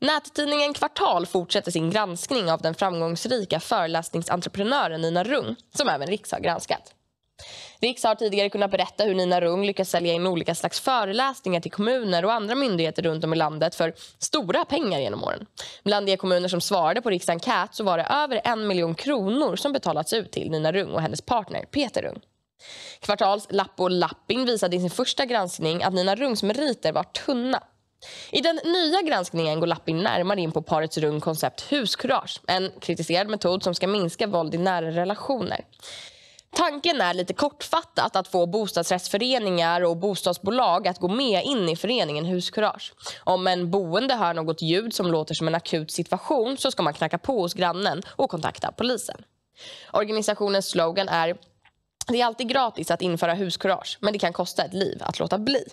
Nättidningen Kvartal fortsätter sin granskning av den framgångsrika föreläsningsentreprenören Nina Rung, som även Riks har granskat. Riks har tidigare kunnat berätta hur Nina Rung lyckas sälja in olika slags föreläsningar till kommuner och andra myndigheter runt om i landet för stora pengar genom åren. Bland de kommuner som svarade på Riks enkät så var det över en miljon kronor som betalats ut till Nina Rung och hennes partner Peter Rung. Kvartals lapp och lapping visade i sin första granskning att Nina Rungs meriter var tunna i den nya granskningen går Lappin närmare in på parets rung koncept huskurage. En kritiserad metod som ska minska våld i nära relationer. Tanken är lite kortfattat att få bostadsrättsföreningar och bostadsbolag att gå med in i föreningen Huskurage. Om en boende hör något ljud som låter som en akut situation så ska man knacka på hos grannen och kontakta polisen. Organisationens slogan är Det är alltid gratis att införa huskurage men det kan kosta ett liv att låta bli.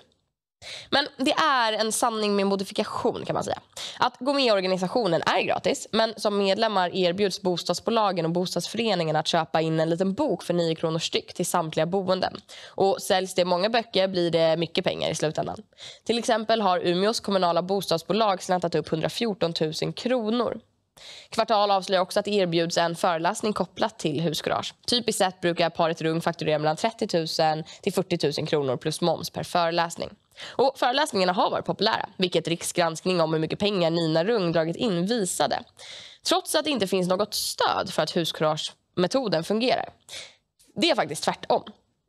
Men det är en sanning med modifikation kan man säga. Att gå med i organisationen är gratis men som medlemmar erbjuds bostadsbolagen och bostadsföreningen att köpa in en liten bok för 9 kronor styck till samtliga boenden. Och säljs det många böcker blir det mycket pengar i slutändan. Till exempel har Umeås kommunala bostadsbolag slantat upp 114 000 kronor Kvartal avslöjar också att det erbjuds en föreläsning kopplat till huskurage. Typiskt sett brukar paret Rung fakturera mellan 30 000 till 40 000 kronor plus moms per föreläsning. Och föreläsningarna har varit populära, vilket Riksgranskning om hur mycket pengar Nina Rung dragit in visade. Trots att det inte finns något stöd för att huskurage-metoden fungerar. Det är faktiskt tvärtom.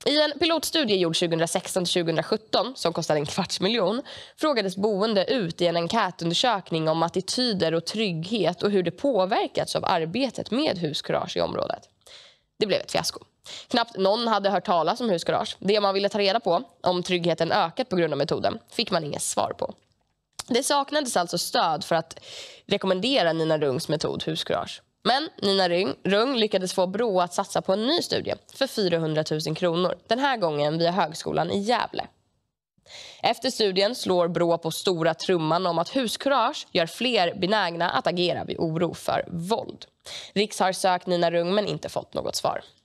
I en pilotstudie gjord 2016-2017 som kostade en kvarts miljon frågades boende ut i en enkätundersökning om attityder och trygghet och hur det påverkats av arbetet med huskurage i området. Det blev ett fiasko. Knappt någon hade hört talas om huskurage. Det man ville ta reda på, om tryggheten ökat på grund av metoden, fick man inget svar på. Det saknades alltså stöd för att rekommendera Nina Rungs metod huskurage. Men Nina Rung, Rung lyckades få Brå att satsa på en ny studie för 400 000 kronor. Den här gången via Högskolan i Gävle. Efter studien slår Brå på stora trumman om att huskurage gör fler benägna att agera vid oro för våld. Riks har sökt Nina Rung men inte fått något svar.